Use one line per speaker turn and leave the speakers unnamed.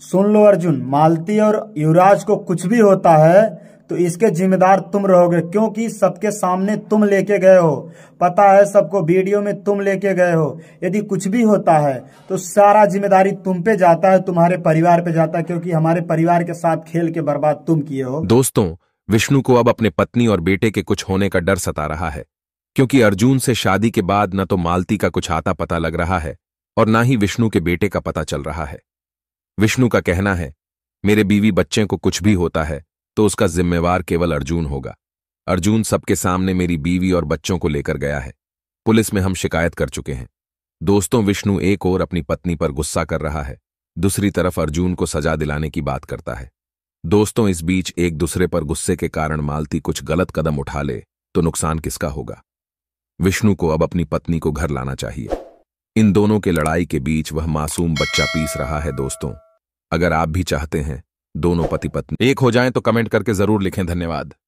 सुन लो अर्जुन मालती और युवराज को कुछ भी होता है तो इसके जिम्मेदार तुम रहोगे क्योंकि सबके सामने तुम लेके गए हो पता है सबको वीडियो में तुम लेके गए हो यदि कुछ भी होता है तो सारा जिम्मेदारी तुम पे जाता है तुम्हारे परिवार पे जाता है क्योंकि हमारे परिवार के साथ खेल के बर्बाद तुम किए हो
दोस्तों विष्णु को अब अपने पत्नी और बेटे के कुछ होने का डर सता रहा है क्योंकि अर्जुन से शादी के बाद न तो मालती का कुछ आता पता लग रहा है और न ही विष्णु के बेटे का पता चल रहा है विष्णु का कहना है मेरे बीवी बच्चे को कुछ भी होता है तो उसका जिम्मेवार केवल अर्जुन होगा अर्जुन सबके सामने मेरी बीवी और बच्चों को लेकर गया है पुलिस में हम शिकायत कर चुके हैं दोस्तों विष्णु एक ओर अपनी पत्नी पर गुस्सा कर रहा है दूसरी तरफ अर्जुन को सजा दिलाने की बात करता है दोस्तों इस बीच एक दूसरे पर गुस्से के कारण मालती कुछ गलत कदम उठा ले तो नुकसान किसका होगा विष्णु को अब अपनी पत्नी को घर लाना चाहिए इन दोनों के लड़ाई के बीच वह मासूम बच्चा पीस रहा है दोस्तों अगर आप भी चाहते हैं दोनों पति पत्नी एक हो जाएं तो कमेंट करके जरूर लिखें धन्यवाद